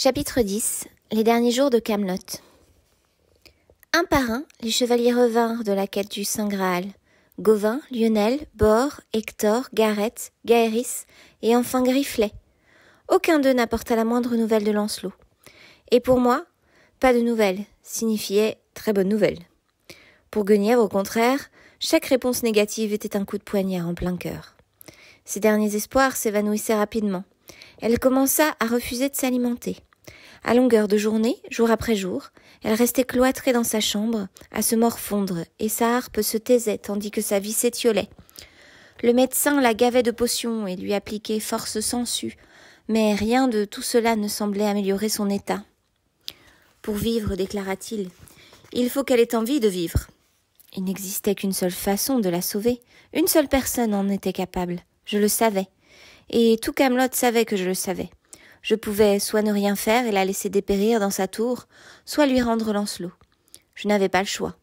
Chapitre 10 Les derniers jours de Camelot. Un par un, les chevaliers revinrent de la quête du Saint Graal. Gauvin, Lionel, Bor, Hector, Gareth, Gaëris et enfin Grifflet. Aucun d'eux n'apporta la moindre nouvelle de Lancelot. Et pour moi, pas de nouvelles signifiait très bonne nouvelle. Pour Guenièvre, au contraire, chaque réponse négative était un coup de poignard en plein cœur. Ses derniers espoirs s'évanouissaient rapidement. Elle commença à refuser de s'alimenter. À longueur de journée, jour après jour, elle restait cloîtrée dans sa chambre, à se morfondre, et sa harpe se taisait tandis que sa vie s'étiolait. Le médecin la gavait de potions et lui appliquait force sangsues, mais rien de tout cela ne semblait améliorer son état. Pour vivre, déclara-t-il, il faut qu'elle ait envie de vivre. Il n'existait qu'une seule façon de la sauver. Une seule personne en était capable. Je le savais. Et tout Camelot savait que je le savais. Je pouvais soit ne rien faire et la laisser dépérir dans sa tour, soit lui rendre Lancelot. Je n'avais pas le choix.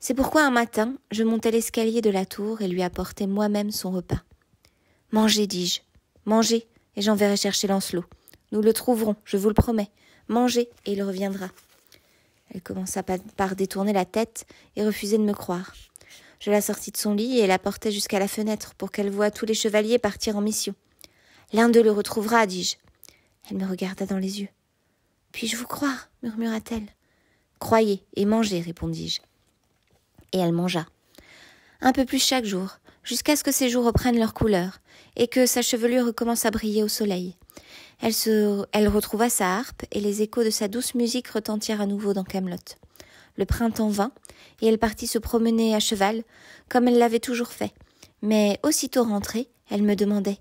C'est pourquoi un matin, je montai l'escalier de la tour et lui apportai moi-même son repas. Mangez, dis-je. Mangez, et j'enverrai chercher Lancelot. Nous le trouverons, je vous le promets. Mangez, et il reviendra. Elle commença par détourner la tête et refuser de me croire. Je la sortis de son lit et la portai jusqu'à la fenêtre pour qu'elle voie tous les chevaliers partir en mission. L'un d'eux le retrouvera, dis-je. Elle me regarda dans les yeux. Puis-je vous croire murmura-t-elle. Croyez et mangez, répondis-je. Et elle mangea. Un peu plus chaque jour, jusqu'à ce que ses joues reprennent leur couleur, et que sa chevelure recommence à briller au soleil. Elle, se... elle retrouva sa harpe, et les échos de sa douce musique retentirent à nouveau dans Camelot. Le printemps vint, et elle partit se promener à cheval, comme elle l'avait toujours fait. Mais aussitôt rentrée, elle me demandait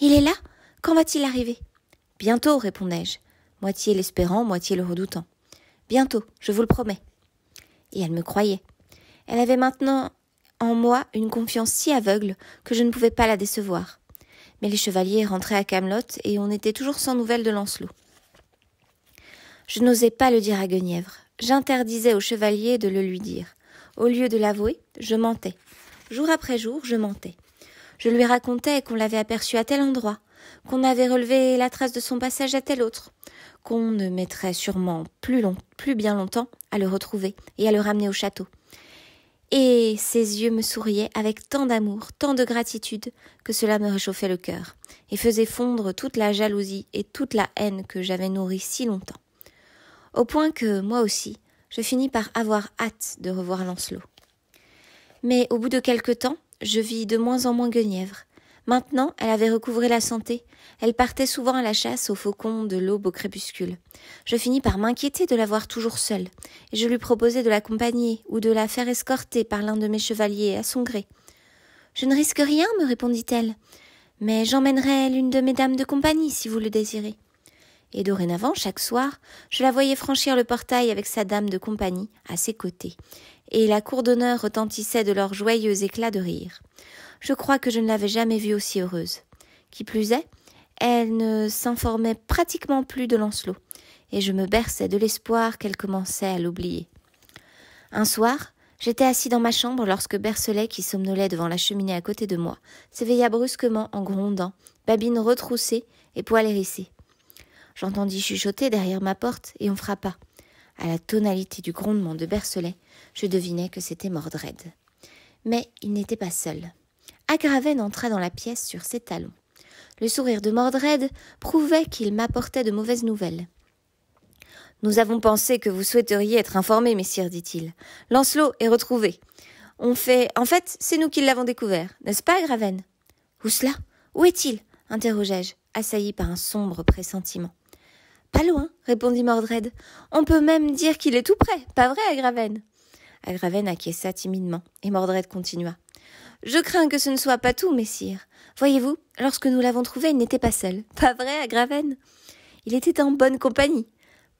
Il est là Quand va-t-il arriver Bientôt, répondais-je, moitié l'espérant, moitié le redoutant. Bientôt, je vous le promets. Et elle me croyait. Elle avait maintenant en moi une confiance si aveugle que je ne pouvais pas la décevoir. Mais les chevaliers rentraient à Camelot et on était toujours sans nouvelles de Lancelot. Je n'osais pas le dire à Guenièvre. J'interdisais au chevalier de le lui dire. Au lieu de l'avouer, je mentais. Jour après jour, je mentais. Je lui racontais qu'on l'avait aperçu à tel endroit, qu'on avait relevé la trace de son passage à tel autre, qu'on ne mettrait sûrement plus, long, plus bien longtemps à le retrouver et à le ramener au château. Et ses yeux me souriaient avec tant d'amour, tant de gratitude, que cela me réchauffait le cœur, et faisait fondre toute la jalousie et toute la haine que j'avais nourrie si longtemps. Au point que, moi aussi, je finis par avoir hâte de revoir Lancelot. Mais au bout de quelque temps, je vis de moins en moins Guenièvre, Maintenant, elle avait recouvré la santé. Elle partait souvent à la chasse au faucon de l'aube au crépuscule. Je finis par m'inquiéter de la voir toujours seule, et je lui proposai de l'accompagner ou de la faire escorter par l'un de mes chevaliers à son gré. Je ne risque rien, me répondit-elle, mais j'emmènerai l'une de mes dames de compagnie si vous le désirez. Et dorénavant, chaque soir, je la voyais franchir le portail avec sa dame de compagnie à ses côtés, et la cour d'honneur retentissait de leurs joyeux éclats de rire. Je crois que je ne l'avais jamais vue aussi heureuse. Qui plus est, elle ne s'informait pratiquement plus de Lancelot, et je me berçais de l'espoir qu'elle commençait à l'oublier. Un soir, j'étais assis dans ma chambre lorsque Bercelet, qui somnolait devant la cheminée à côté de moi, s'éveilla brusquement en grondant, babine retroussée et poil hérissé. J'entendis chuchoter derrière ma porte et on frappa. À la tonalité du grondement de Bercelet, je devinais que c'était Mordred. Mais il n'était pas seul. Agraven entra dans la pièce sur ses talons. Le sourire de Mordred prouvait qu'il m'apportait de mauvaises nouvelles. Nous avons pensé que vous souhaiteriez être informé, messire, dit-il. Lancelot est retrouvé. On fait. En fait, c'est nous qui l'avons découvert, n'est-ce pas, Agraven Où cela Où est-il interrogeai-je, assailli par un sombre pressentiment. Pas loin, répondit Mordred. On peut même dire qu'il est tout près, pas vrai, Agraven Agraven acquiesça timidement, et Mordred continua. Je crains que ce ne soit pas tout, messire. Voyez-vous, lorsque nous l'avons trouvé, il n'était pas seul. Pas vrai, à Graven Il était en bonne compagnie.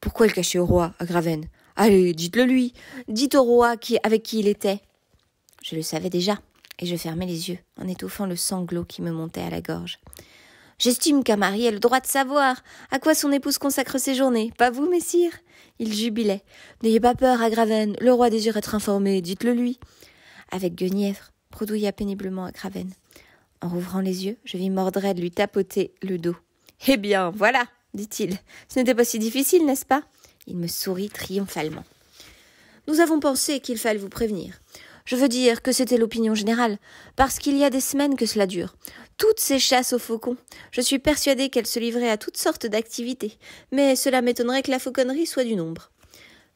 Pourquoi le cacher au roi, à Graven Allez, dites-le lui. Dites au roi qui, avec qui il était. Je le savais déjà, et je fermais les yeux, en étouffant le sanglot qui me montait à la gorge. J'estime qu'un mari a le droit de savoir à quoi son épouse consacre ses journées. Pas vous, messire Il jubilait. N'ayez pas peur, à Le roi désire être informé. Dites-le lui. Avec Guenièvre, bredouilla péniblement à Craven. En rouvrant les yeux, je vis Mordred lui tapoter le dos. Eh bien, voilà, dit-il. Ce n'était pas si difficile, n'est-ce pas Il me sourit triomphalement. Nous avons pensé qu'il fallait vous prévenir. Je veux dire que c'était l'opinion générale, parce qu'il y a des semaines que cela dure. Toutes ces chasses aux faucons, je suis persuadée qu'elles se livraient à toutes sortes d'activités, mais cela m'étonnerait que la fauconnerie soit du nombre.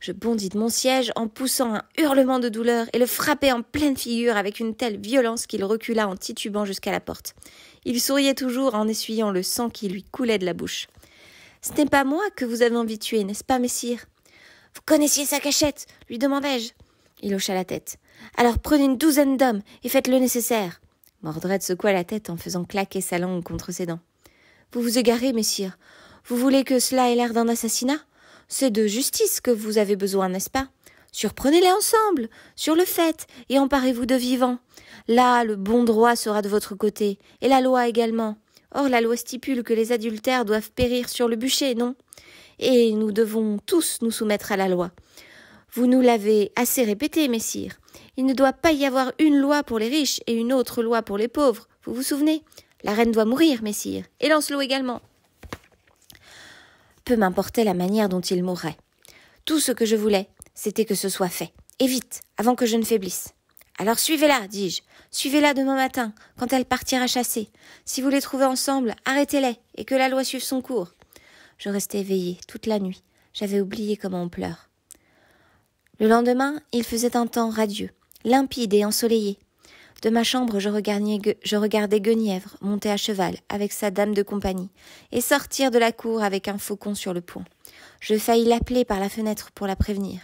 Je bondis de mon siège en poussant un hurlement de douleur et le frappai en pleine figure avec une telle violence qu'il recula en titubant jusqu'à la porte. Il souriait toujours en essuyant le sang qui lui coulait de la bouche. Ce n'est pas moi que vous avez envie de tuer, n'est-ce pas, messire Vous connaissiez sa cachette lui demandai-je. Il hocha la tête. Alors prenez une douzaine d'hommes et faites le nécessaire. Mordred secoua la tête en faisant claquer sa langue contre ses dents. Vous vous égarez, messire. Vous voulez que cela ait l'air d'un assassinat c'est de justice que vous avez besoin, n'est-ce pas Surprenez-les ensemble, sur le fait, et emparez-vous de vivants. Là, le bon droit sera de votre côté, et la loi également. Or, la loi stipule que les adultères doivent périr sur le bûcher, non Et nous devons tous nous soumettre à la loi. Vous nous l'avez assez répété, messire. Il ne doit pas y avoir une loi pour les riches et une autre loi pour les pauvres. Vous vous souvenez La reine doit mourir, messire, et Lancelot également peu m'importait la manière dont il mourrait. Tout ce que je voulais, c'était que ce soit fait, et vite, avant que je ne faiblisse. Alors suivez-la, dis-je, suivez-la demain matin, quand elle partira chasser. Si vous les trouvez ensemble, arrêtez-les, et que la loi suive son cours. Je restai éveillée toute la nuit, j'avais oublié comment on pleure. Le lendemain, il faisait un temps radieux, limpide et ensoleillé. De ma chambre, je regardais, Guenièvre monter à cheval avec sa dame de compagnie et sortir de la cour avec un faucon sur le pont. Je faillis l'appeler par la fenêtre pour la prévenir.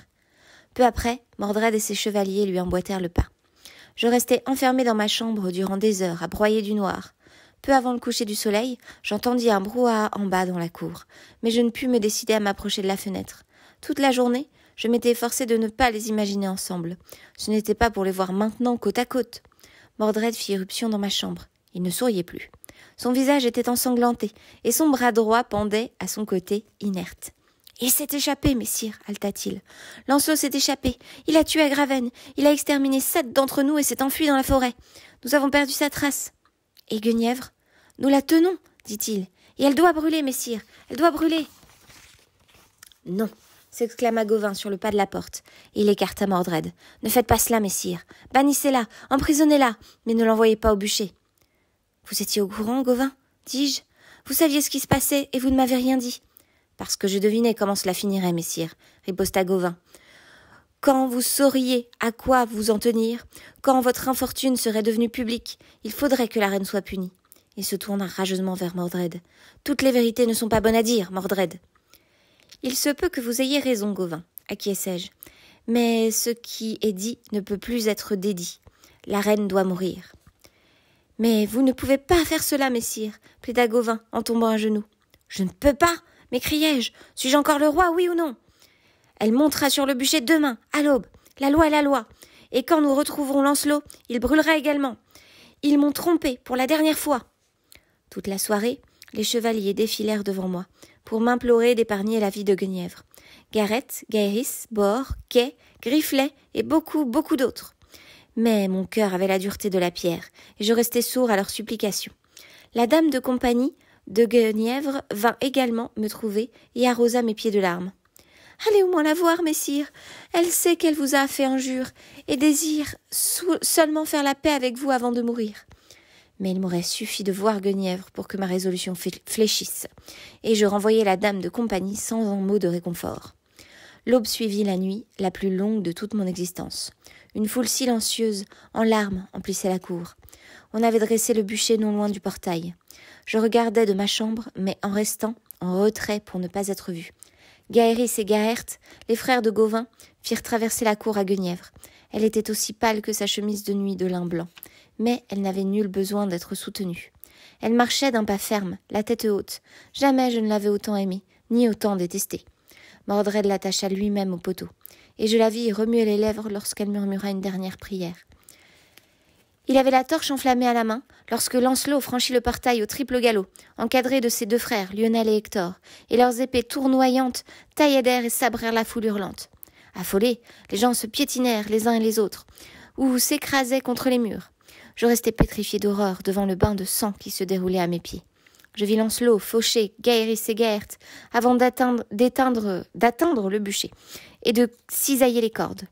Peu après, Mordred et ses chevaliers lui emboîtèrent le pas. Je restai enfermé dans ma chambre durant des heures à broyer du noir. Peu avant le coucher du soleil, j'entendis un brouhaha en bas dans la cour, mais je ne pus me décider à m'approcher de la fenêtre. Toute la journée, je m'étais efforcé de ne pas les imaginer ensemble. Ce n'était pas pour les voir maintenant côte à côte. Mordred fit irruption dans ma chambre. Il ne souriait plus. Son visage était ensanglanté, et son bras droit pendait à son côté, inerte. Il s'est échappé, messire, halta-t-il. Lancelot s'est échappé. Il a tué à Graven. Il a exterminé sept d'entre nous et s'est enfui dans la forêt. Nous avons perdu sa trace. Et Guenièvre Nous la tenons, dit-il. Et elle doit brûler, messire. Elle doit brûler. Non, s'exclama Gauvin sur le pas de la porte. Il écarta Mordred. Ne faites pas cela, messire. Bannissez-la, emprisonnez-la, mais ne l'envoyez pas au bûcher. Vous étiez au courant, Gauvin dis-je. Vous saviez ce qui se passait et vous ne m'avez rien dit. Parce que je devinais comment cela finirait, messire, riposta Gauvin. Quand vous sauriez à quoi vous en tenir, quand votre infortune serait devenue publique, il faudrait que la reine soit punie. Il se tourna rageusement vers Mordred. Toutes les vérités ne sont pas bonnes à dire, Mordred. Il se peut que vous ayez raison, Gauvin, acquiesçai-je. Mais ce qui est dit ne peut plus être dédit. La reine doit mourir. Mais vous ne pouvez pas faire cela, messire, plaida Gauvin en tombant à genoux. Je ne peux pas, m'écriai-je. Suis-je encore le roi, oui ou non Elle montera sur le bûcher demain, à l'aube. La loi est la loi. Et quand nous retrouverons Lancelot, il brûlera également. Ils m'ont trompé pour la dernière fois. Toute la soirée, les chevaliers défilèrent devant moi, pour m'implorer d'épargner la vie de Guenièvre. Garret Gairis, Bor, Quai, Grifflet et beaucoup, beaucoup d'autres. Mais mon cœur avait la dureté de la pierre, et je restais sourd à leurs supplications. La dame de compagnie de Guenièvre vint également me trouver et arrosa mes pieds de larmes. Allez au moins la voir, messire. Elle sait qu'elle vous a fait injure et désire seulement faire la paix avec vous avant de mourir mais il m'aurait suffi de voir Guenièvre pour que ma résolution fléchisse, et je renvoyai la dame de compagnie sans un mot de réconfort. L'aube suivit la nuit, la plus longue de toute mon existence. Une foule silencieuse, en larmes, emplissait la cour. On avait dressé le bûcher non loin du portail. Je regardais de ma chambre, mais en restant, en retrait pour ne pas être vue. Gaéris et Gaert, les frères de Gauvin, firent traverser la cour à Guenièvre. Elle était aussi pâle que sa chemise de nuit de lin blanc mais elle n'avait nul besoin d'être soutenue. Elle marchait d'un pas ferme, la tête haute. Jamais je ne l'avais autant aimée, ni autant détestée. Mordred l'attacha lui-même au poteau, et je la vis remuer les lèvres lorsqu'elle murmura une dernière prière. Il avait la torche enflammée à la main lorsque Lancelot franchit le portail au triple galop, encadré de ses deux frères, Lionel et Hector, et leurs épées tournoyantes taillaient d'air et sabrèrent la foule hurlante. Affolés, les gens se piétinèrent les uns et les autres, ou s'écrasaient contre les murs. Je restais pétrifié d'horreur devant le bain de sang qui se déroulait à mes pieds. Je vis Lancelot, Fauché, Gaëris et Gaërt, avant d'atteindre, d'éteindre, d'atteindre le bûcher et de cisailler les cordes.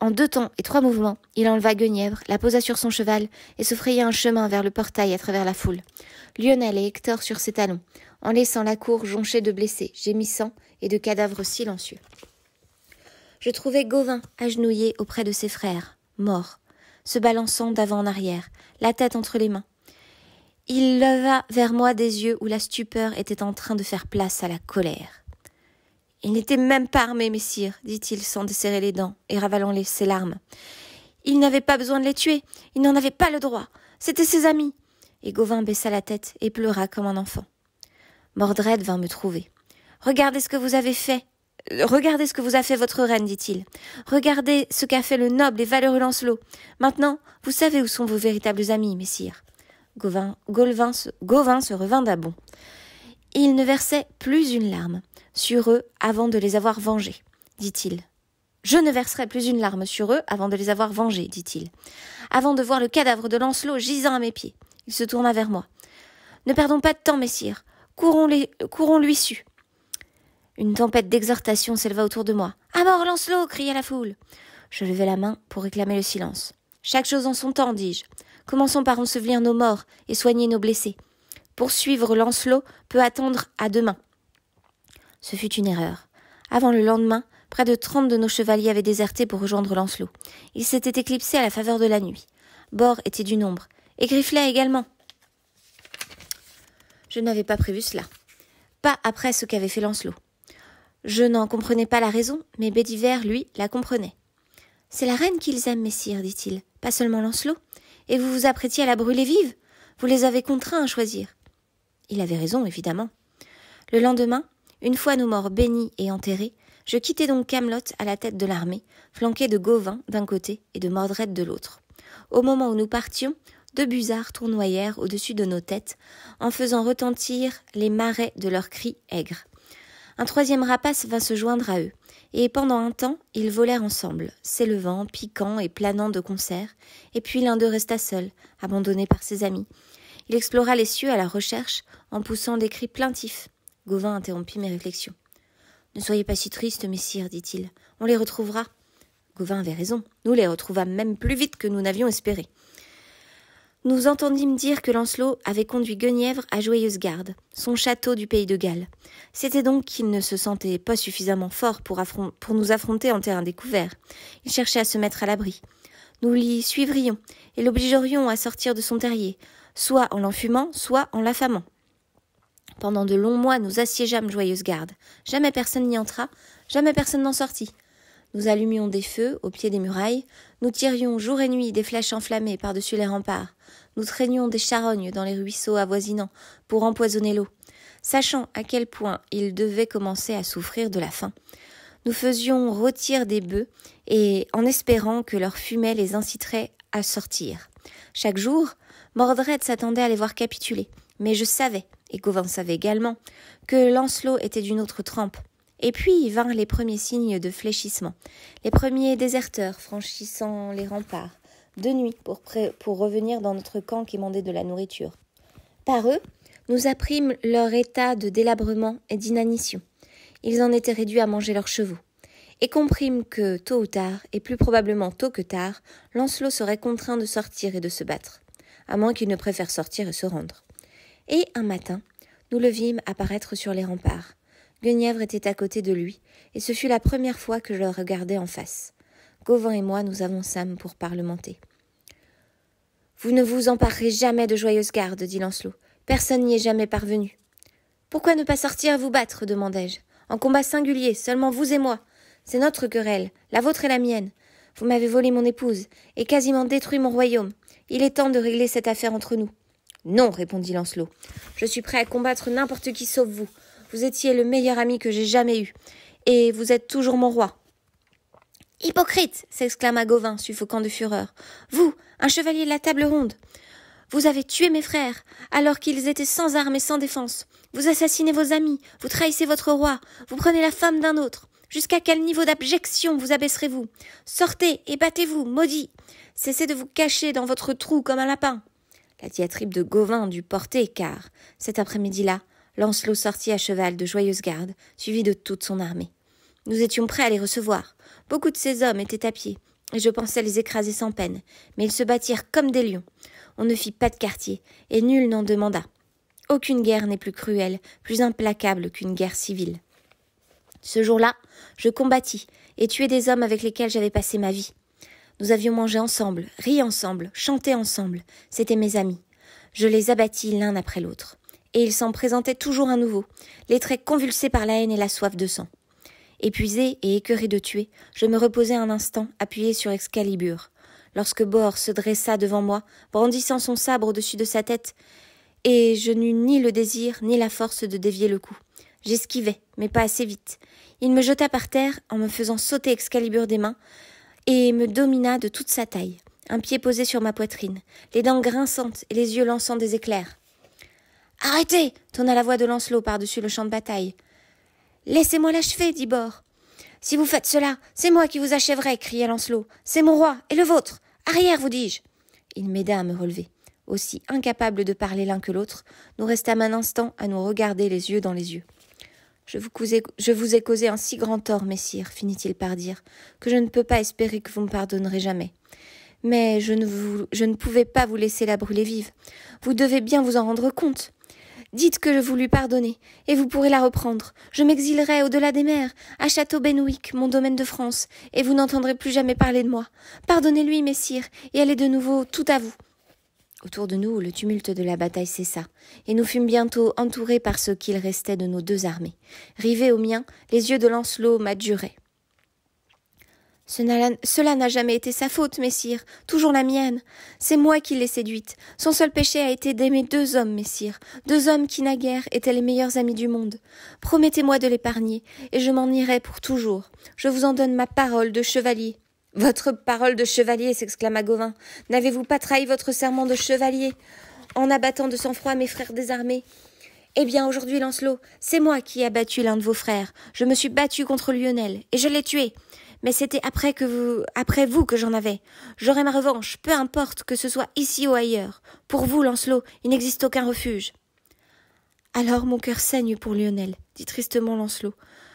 En deux temps et trois mouvements, il enleva Guenièvre, la posa sur son cheval et se fraya un chemin vers le portail à travers la foule. Lionel et Hector sur ses talons, en laissant la cour jonchée de blessés, gémissants et de cadavres silencieux. Je trouvai Gauvin agenouillé auprès de ses frères, mort, se balançant d'avant en arrière, la tête entre les mains. Il leva vers moi des yeux où la stupeur était en train de faire place à la colère. Il n'était même pas armé, messire, dit-il sans desserrer les dents et ravalant les, ses larmes. Il n'avait pas besoin de les tuer, il n'en avait pas le droit, c'étaient ses amis. Et Gauvin baissa la tête et pleura comme un enfant. Mordred vint me trouver. Regardez ce que vous avez fait, Regardez ce que vous a fait votre reine, dit-il. Regardez ce qu'a fait le noble et valeureux Lancelot. Maintenant, vous savez où sont vos véritables amis, messire. Gauvin, se revint d'abond. Il ne versait plus une larme sur eux avant de les avoir vengés, dit-il. Je ne verserai plus une larme sur eux avant de les avoir vengés, dit-il. Avant de voir le cadavre de Lancelot gisant à mes pieds, il se tourna vers moi. Ne perdons pas de temps, messire. Courons-lui courons su. Une tempête d'exhortation s'éleva autour de moi. À mort, Lancelot cria la foule. Je levai la main pour réclamer le silence. Chaque chose en son temps, dis-je. Commençons par ensevelir nos morts et soigner nos blessés. Poursuivre Lancelot peut attendre à demain. Ce fut une erreur. Avant le lendemain, près de trente de nos chevaliers avaient déserté pour rejoindre Lancelot. Ils s'étaient éclipsés à la faveur de la nuit. Bord était du nombre, et Grifflet également. Je n'avais pas prévu cela. Pas après ce qu'avait fait Lancelot. Je n'en comprenais pas la raison, mais Bédiver, lui, la comprenait. C'est la reine qu'ils aiment, messire, dit-il, pas seulement Lancelot. Et vous vous apprêtiez à la brûler vive Vous les avez contraints à choisir. Il avait raison, évidemment. Le lendemain, une fois nos morts bénis et enterrés, je quittai donc Camelot à la tête de l'armée, flanqué de Gauvin d'un côté et de Mordred de l'autre. Au moment où nous partions, deux busards tournoyèrent au-dessus de nos têtes, en faisant retentir les marais de leurs cris aigres. Un troisième rapace vint se joindre à eux, et pendant un temps ils volèrent ensemble, s'élevant, piquant et planant de concert, et puis l'un d'eux resta seul, abandonné par ses amis. Il explora les cieux à la recherche, en poussant des cris plaintifs. Gauvin interrompit mes réflexions. Ne soyez pas si triste, messire, dit-il. On les retrouvera. Gauvin avait raison. Nous les retrouvâmes même plus vite que nous n'avions espéré nous entendîmes dire que Lancelot avait conduit Guenièvre à Joyeuse Garde, son château du pays de Galles. C'était donc qu'il ne se sentait pas suffisamment fort pour, nous affronter en terrain découvert. Il cherchait à se mettre à l'abri. Nous l'y suivrions et l'obligerions à sortir de son terrier, soit en l'enfumant, soit en l'affamant. Pendant de longs mois, nous assiégeâmes Joyeuse Garde. Jamais personne n'y entra, jamais personne n'en sortit. Nous allumions des feux au pied des murailles, nous tirions jour et nuit des flèches enflammées par-dessus les remparts nous traînions des charognes dans les ruisseaux avoisinants pour empoisonner l'eau, sachant à quel point ils devaient commencer à souffrir de la faim. Nous faisions rôtir des bœufs et en espérant que leur fumée les inciterait à sortir. Chaque jour, Mordred s'attendait à les voir capituler, mais je savais, et Gauvin savait également, que Lancelot était d'une autre trempe. Et puis vinrent les premiers signes de fléchissement, les premiers déserteurs franchissant les remparts, de nuit pour, pour revenir dans notre camp qui mandait de la nourriture. Par eux, nous apprîmes leur état de délabrement et d'inanition. Ils en étaient réduits à manger leurs chevaux, et comprîmes que, tôt ou tard, et plus probablement tôt que tard, Lancelot serait contraint de sortir et de se battre, à moins qu'il ne préfère sortir et se rendre. Et un matin, nous le vîmes apparaître sur les remparts. Guenièvre était à côté de lui, et ce fut la première fois que je le regardais en face. Gauvin et moi nous avançâmes pour parlementer. Vous ne vous emparerez jamais de joyeuse garde, dit Lancelot. Personne n'y est jamais parvenu. Pourquoi ne pas sortir à vous battre demandai-je. En combat singulier, seulement vous et moi. C'est notre querelle, la vôtre et la mienne. Vous m'avez volé mon épouse et quasiment détruit mon royaume. Il est temps de régler cette affaire entre nous. Non, répondit Lancelot. Je suis prêt à combattre n'importe qui sauf vous. Vous étiez le meilleur ami que j'ai jamais eu. Et vous êtes toujours mon roi. Hypocrite s'exclama Gauvin, suffoquant de fureur. Vous, un chevalier de la table ronde Vous avez tué mes frères, alors qu'ils étaient sans armes et sans défense. Vous assassinez vos amis, vous trahissez votre roi, vous prenez la femme d'un autre. Jusqu'à quel niveau d'abjection vous abaisserez-vous Sortez et battez-vous, maudit Cessez de vous cacher dans votre trou comme un lapin La diatribe de Gauvin dut porter, car, cet après-midi-là, Lancelot sortit à cheval de joyeuse garde, suivi de toute son armée. Nous étions prêts à les recevoir. Beaucoup de ces hommes étaient à pied, et je pensais les écraser sans peine, mais ils se battirent comme des lions. On ne fit pas de quartier, et nul n'en demanda. Aucune guerre n'est plus cruelle, plus implacable qu'une guerre civile. Ce jour-là, je combattis et tuai des hommes avec lesquels j'avais passé ma vie. Nous avions mangé ensemble, ri ensemble, chanté ensemble. C'étaient mes amis. Je les abattis l'un après l'autre. Et ils s'en présentaient toujours à nouveau, les traits convulsés par la haine et la soif de sang. Épuisé et écœuré de tuer, je me reposai un instant, appuyé sur Excalibur, lorsque Bor se dressa devant moi, brandissant son sabre au-dessus de sa tête, et je n'eus ni le désir ni la force de dévier le coup. J'esquivais, mais pas assez vite. Il me jeta par terre en me faisant sauter Excalibur des mains, et me domina de toute sa taille, un pied posé sur ma poitrine, les dents grinçantes et les yeux lançant des éclairs. Arrêtez tonna la voix de Lancelot par-dessus le champ de bataille. Laissez-moi l'achever, dit Bor. Si vous faites cela, c'est moi qui vous achèverai, cria Lancelot. C'est mon roi et le vôtre. Arrière, vous dis-je. Il m'aida à me relever. Aussi incapables de parler l'un que l'autre, nous restâmes un instant à nous regarder les yeux dans les yeux. Je vous, je vous ai causé un si grand tort, messire, finit-il par dire, que je ne peux pas espérer que vous me pardonnerez jamais. Mais je ne, vous, je ne pouvais pas vous laisser la brûler vive. Vous devez bien vous en rendre compte. Dites que je vous lui pardonnez, et vous pourrez la reprendre. Je m'exilerai au-delà des mers, à Château Benwick, mon domaine de France, et vous n'entendrez plus jamais parler de moi. Pardonnez-lui, messire, et elle est de nouveau tout à vous. Autour de nous, le tumulte de la bataille cessa, et nous fûmes bientôt entourés par ce qu'il restait de nos deux armées. Rivés aux miens, les yeux de Lancelot m'adjuraient. Cela n'a jamais été sa faute, messire, toujours la mienne. C'est moi qui l'ai séduite. Son seul péché a été d'aimer deux hommes, messire, deux hommes qui naguère étaient les meilleurs amis du monde. Promettez-moi de l'épargner, et je m'en irai pour toujours. Je vous en donne ma parole de chevalier. Votre parole de chevalier, s'exclama Gauvin. N'avez-vous pas trahi votre serment de chevalier en abattant de sang-froid mes frères désarmés eh bien, aujourd'hui, Lancelot, c'est moi qui ai abattu l'un de vos frères. Je me suis battu contre Lionel, et je l'ai tué mais c'était après que vous, après vous que j'en avais. J'aurai ma revanche, peu importe que ce soit ici ou ailleurs. Pour vous, Lancelot, il n'existe aucun refuge. Alors mon cœur saigne pour Lionel, dit tristement Lancelot,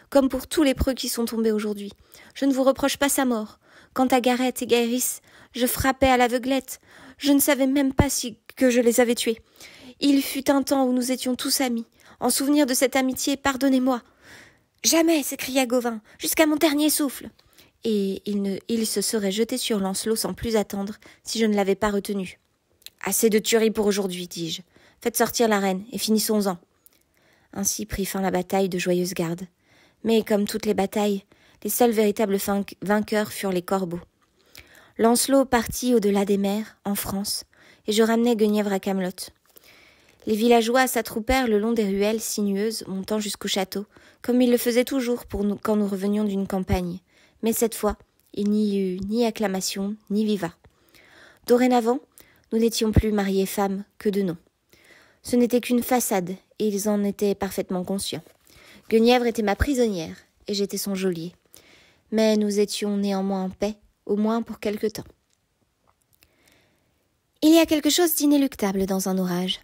comme pour tous les preux qui sont tombés aujourd'hui. Je ne vous reproche pas sa mort. Quant à Gareth et Gaëris, je frappais à l'aveuglette. Je ne savais même pas si que je les avais tués. Il fut un temps où nous étions tous amis. En souvenir de cette amitié, pardonnez-moi. Jamais, s'écria Gauvin, jusqu'à mon dernier souffle et il, ne, il se serait jeté sur Lancelot sans plus attendre si je ne l'avais pas retenu. Assez de tueries pour aujourd'hui, dis-je. Faites sortir la reine et finissons-en. Ainsi prit fin la bataille de Joyeuse Garde. Mais comme toutes les batailles, les seuls véritables vainqueurs furent les corbeaux. Lancelot partit au-delà des mers, en France, et je ramenai Guenièvre à Camelot. Les villageois s'attroupèrent le long des ruelles sinueuses montant jusqu'au château, comme ils le faisaient toujours quand nous revenions d'une campagne mais cette fois, il n'y eut ni acclamation, ni viva. Dorénavant, nous n'étions plus mariés femmes que de nom. Ce n'était qu'une façade, et ils en étaient parfaitement conscients. Guenièvre était ma prisonnière, et j'étais son geôlier. Mais nous étions néanmoins en paix, au moins pour quelque temps. Il y a quelque chose d'inéluctable dans un orage.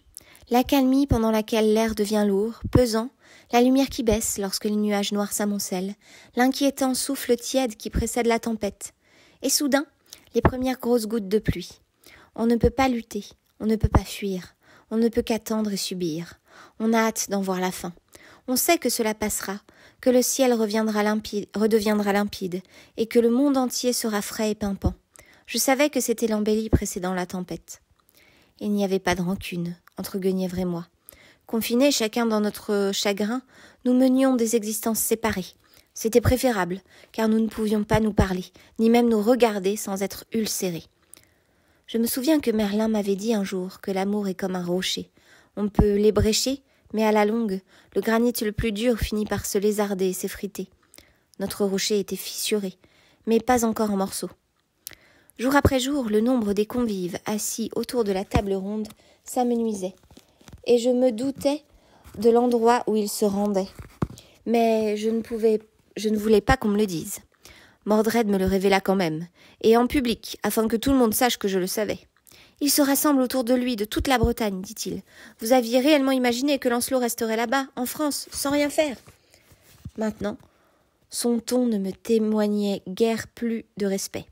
calmie pendant laquelle l'air devient lourd, pesant, la lumière qui baisse lorsque les nuages noirs s'amoncellent, l'inquiétant souffle tiède qui précède la tempête, et soudain les premières grosses gouttes de pluie. On ne peut pas lutter, on ne peut pas fuir, on ne peut qu'attendre et subir. On a hâte d'en voir la fin. On sait que cela passera, que le ciel redeviendra limpide, et que le monde entier sera frais et pimpant. Je savais que c'était l'embellie précédant la tempête. Il n'y avait pas de rancune entre Guenièvre et moi. Confinés chacun dans notre chagrin, nous menions des existences séparées. C'était préférable, car nous ne pouvions pas nous parler, ni même nous regarder sans être ulcérés. Je me souviens que Merlin m'avait dit un jour que l'amour est comme un rocher. On peut l'ébrécher, mais à la longue, le granit le plus dur finit par se lézarder et s'effriter. Notre rocher était fissuré, mais pas encore en morceaux. Jour après jour, le nombre des convives assis autour de la table ronde s'amenuisait et je me doutais de l'endroit où il se rendait. Mais je ne pouvais, je ne voulais pas qu'on me le dise. Mordred me le révéla quand même, et en public, afin que tout le monde sache que je le savais. Il se rassemble autour de lui de toute la Bretagne, dit-il. Vous aviez réellement imaginé que Lancelot resterait là-bas, en France, sans rien faire Maintenant, son ton ne me témoignait guère plus de respect,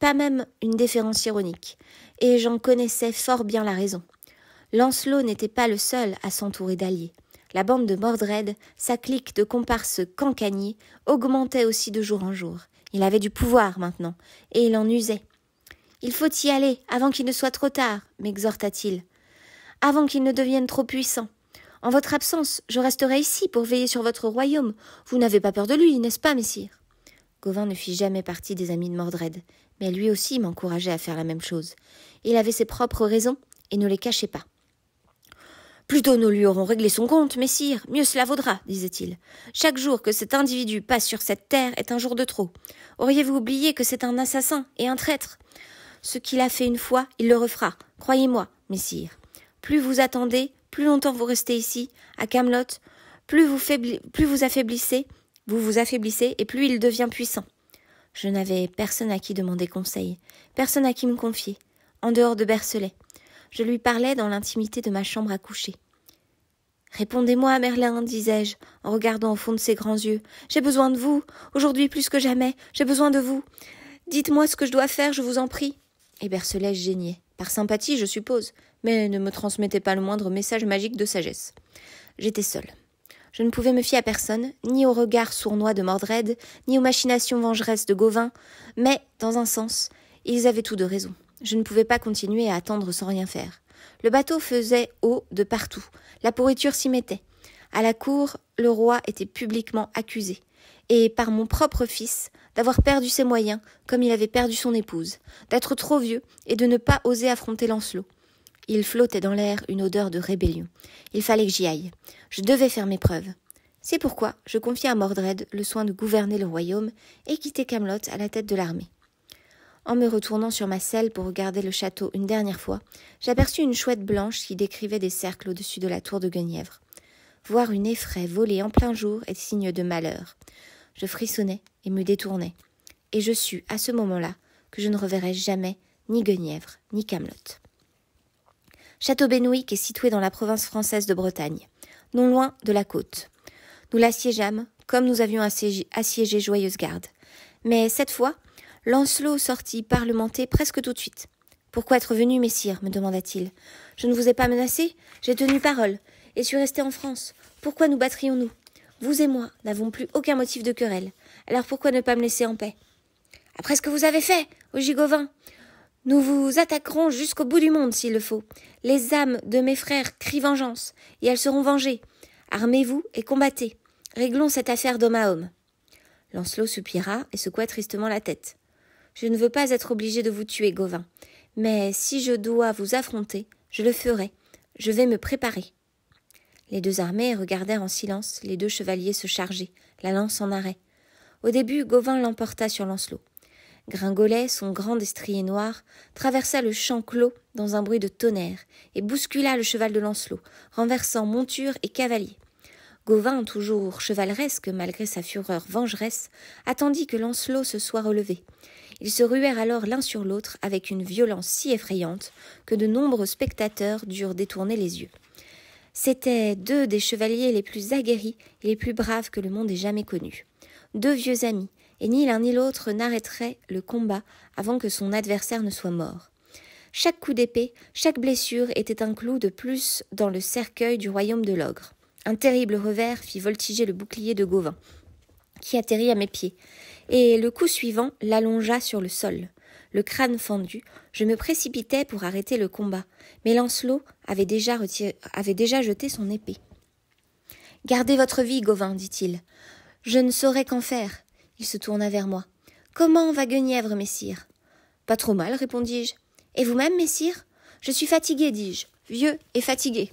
pas même une déférence ironique, et j'en connaissais fort bien la raison. Lancelot n'était pas le seul à s'entourer d'alliés. La bande de Mordred, sa clique de comparse cancaniers, augmentait aussi de jour en jour. Il avait du pouvoir maintenant, et il en usait. Il faut y aller, avant qu'il ne soit trop tard, m'exhorta-t-il, avant qu'il ne devienne trop puissant. En votre absence, je resterai ici pour veiller sur votre royaume. Vous n'avez pas peur de lui, n'est-ce pas, messire Gauvin ne fit jamais partie des amis de Mordred, mais lui aussi m'encourageait à faire la même chose. Il avait ses propres raisons et ne les cachait pas. Plutôt nous lui aurons réglé son compte, messire, mieux cela vaudra, disait-il. Chaque jour que cet individu passe sur cette terre est un jour de trop. Auriez-vous oublié que c'est un assassin et un traître Ce qu'il a fait une fois, il le refera, croyez-moi, messire. Plus vous attendez, plus longtemps vous restez ici, à Camelot, plus vous, plus vous affaiblissez, vous vous affaiblissez et plus il devient puissant. Je n'avais personne à qui demander conseil, personne à qui me confier, en dehors de Bercelet je lui parlais dans l'intimité de ma chambre à coucher. Répondez-moi, Merlin, disais-je, en regardant au fond de ses grands yeux. J'ai besoin de vous. Aujourd'hui plus que jamais, j'ai besoin de vous. Dites-moi ce que je dois faire, je vous en prie. Et Bercelet geignait. Par sympathie, je suppose, mais ne me transmettait pas le moindre message magique de sagesse. J'étais seule. Je ne pouvais me fier à personne, ni au regard sournois de Mordred, ni aux machinations vengeresses de Gauvin, mais, dans un sens, ils avaient tout de raison. Je ne pouvais pas continuer à attendre sans rien faire. Le bateau faisait eau de partout. La pourriture s'y mettait. À la cour, le roi était publiquement accusé, et par mon propre fils, d'avoir perdu ses moyens, comme il avait perdu son épouse, d'être trop vieux et de ne pas oser affronter Lancelot. Il flottait dans l'air une odeur de rébellion. Il fallait que j'y aille. Je devais faire mes preuves. C'est pourquoi je confiai à Mordred le soin de gouverner le royaume et quitter Camelot à la tête de l'armée. En me retournant sur ma selle pour regarder le château une dernière fois, j'aperçus une chouette blanche qui décrivait des cercles au-dessus de la tour de Guenièvre. Voir une effraie volée en plein jour est signe de malheur. Je frissonnais et me détournais, et je sus à ce moment-là que je ne reverrai jamais ni Guenièvre ni Camelot. Château Benouic est situé dans la province française de Bretagne, non loin de la côte. Nous l'assiégeâmes comme nous avions assiégé Joyeuse Garde. Mais cette fois, Lancelot sortit parlementé presque tout de suite. Pourquoi être venu, messire me demanda-t-il. Je ne vous ai pas menacé, j'ai tenu parole, et suis resté en France. Pourquoi nous battrions-nous Vous et moi n'avons plus aucun motif de querelle. Alors pourquoi ne pas me laisser en paix Après ce que vous avez fait, au Gigovin, nous vous attaquerons jusqu'au bout du monde s'il le faut. Les âmes de mes frères crient vengeance, et elles seront vengées. Armez-vous et combattez. Réglons cette affaire d'homme à homme. Lancelot soupira et secoua tristement la tête. Je ne veux pas être obligé de vous tuer, Gauvin. Mais si je dois vous affronter, je le ferai. Je vais me préparer. Les deux armées regardèrent en silence les deux chevaliers se charger, la lance en arrêt. Au début, Gauvin l'emporta sur Lancelot. Gringolet, son grand destrier noir, traversa le champ clos dans un bruit de tonnerre et bouscula le cheval de Lancelot, renversant monture et cavalier. Gauvin, toujours chevaleresque malgré sa fureur vengeresse, attendit que Lancelot se soit relevé. Ils se ruèrent alors l'un sur l'autre avec une violence si effrayante que de nombreux spectateurs durent détourner les yeux. C'étaient deux des chevaliers les plus aguerris et les plus braves que le monde ait jamais connus. Deux vieux amis, et ni l'un ni l'autre n'arrêterait le combat avant que son adversaire ne soit mort. Chaque coup d'épée, chaque blessure était un clou de plus dans le cercueil du royaume de l'ogre. Un terrible revers fit voltiger le bouclier de Gauvin, qui atterrit à mes pieds et le coup suivant l'allongea sur le sol. Le crâne fendu, je me précipitai pour arrêter le combat, mais Lancelot avait déjà, avait déjà jeté son épée. Gardez votre vie, Gauvin, dit-il. Je ne saurais qu'en faire. Il se tourna vers moi. Comment va Guenièvre, messire Pas trop mal, répondis-je. Et vous-même, messire Je suis fatigué, dis-je, vieux et fatigué.